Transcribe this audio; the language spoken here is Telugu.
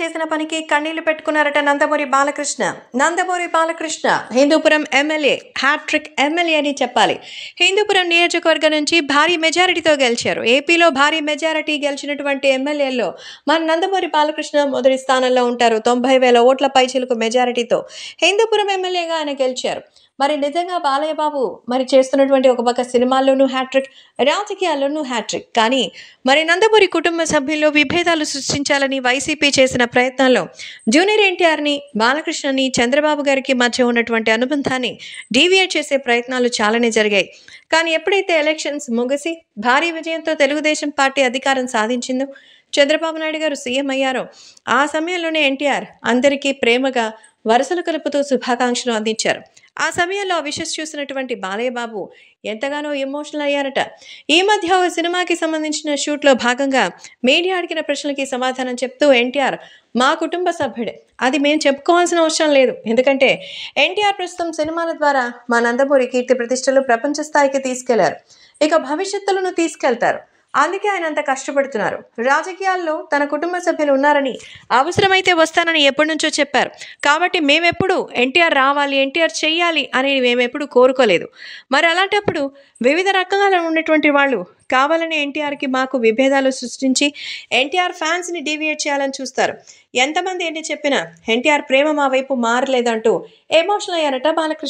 చేసిన పనికి కన్నీళ్లు పెట్టుకున్నారట Nandamuri Balakrishna Nandamuri Balakrishna Hindupuram MLA hat trick MLA అని చెప్పాలి హిందూపురం నియోజకవర్గం నుంచి భారీ మెజారిటీతో గెలిచారు ఏపీలో భారీ మెజారిటీ గెలిచినటువంటి ఎమ్మెల్యేలో మన నందమూరి బాలకృష్ణ మొదటి స్థానంలో ఉంటారు తొంభై వేల ఓట్ల పైచిలకు మెజారిటీతో హిందూపురం ఎమ్మెల్యేగా ఆయన గెలిచారు మరి నిజంగా బాలయ్యబాబు మరి చేస్తున్నటువంటి ఒక పక్క సినిమాల్లోనూ హ్యాట్రిక్ రాజకీయాల్లోనూ హ్యాట్రిక్ కానీ మరి నందమూరి కుటుంబ సభ్యుల్లో విభేదాలు సృష్టించాలని వైసీపీ చేసిన ప్రయత్నంలో జూనియర్ ఎన్టీఆర్ని బాలకృష్ణని చంద్రబాబు గారికి మధ్య ఉన్నటువంటి అనుబంధాన్ని డీవియేట్ చేసే ప్రయత్నాలు చాలానే జరిగాయి కానీ ఎప్పుడైతే ఎలక్షన్స్ ముగిసి భారీ విజయంతో తెలుగుదేశం పార్టీ అధికారం సాధించిందో చంద్రబాబు నాయుడు గారు సీఎం అయ్యారో ఆ సమయంలోనే ఎన్టీఆర్ అందరికీ ప్రేమగా వరుసలు కలుపుతూ శుభాకాంక్షలు అందించారు ఆ సమయంలో విషస్ చూసినటువంటి బాలయ్యబాబు ఎంతగానో ఎమోషనల్ అయ్యారట ఈ మధ్య ఓ సినిమాకి సంబంధించిన షూట్లో భాగంగా మీడియా అడిగిన ప్రశ్నలకి సమాధానం చెప్తూ ఎన్టీఆర్ మా కుటుంబ సభ్యుడే అది మేము చెప్పుకోవాల్సిన అవసరం లేదు ఎందుకంటే ఎన్టీఆర్ ప్రస్తుతం సినిమాల ద్వారా మా నందమూరి కీర్తి ప్రతిష్టలు ప్రపంచ స్థాయికి తీసుకెళ్లారు ఇక భవిష్యత్తులను తీసుకెళ్తారు అందుకే ఆయన అంత కష్టపడుతున్నారు రాజకీయాల్లో తన కుటుంబ సభ్యులు ఉన్నారని అవసరమైతే వస్తానని ఎప్పటి నుంచో చెప్పారు కాబట్టి మేమెప్పుడు ఎన్టీఆర్ రావాలి ఎన్టీఆర్ చేయాలి అని మేమెప్పుడు కోరుకోలేదు మరి అలాంటప్పుడు వివిధ రకాల ఉన్నటువంటి వాళ్ళు కావాలని ఎన్టీఆర్కి మాకు విభేదాలు సృష్టించి ఎన్టీఆర్ ఫ్యాన్స్ని డీవియేట్ చేయాలని చూస్తారు ఎంతమంది ఏంటి చెప్పినా ఎన్టీఆర్ ప్రేమ మా వైపు మారలేదంటూ ఎమోషనల్ అయ్యారట బాలకృష్ణ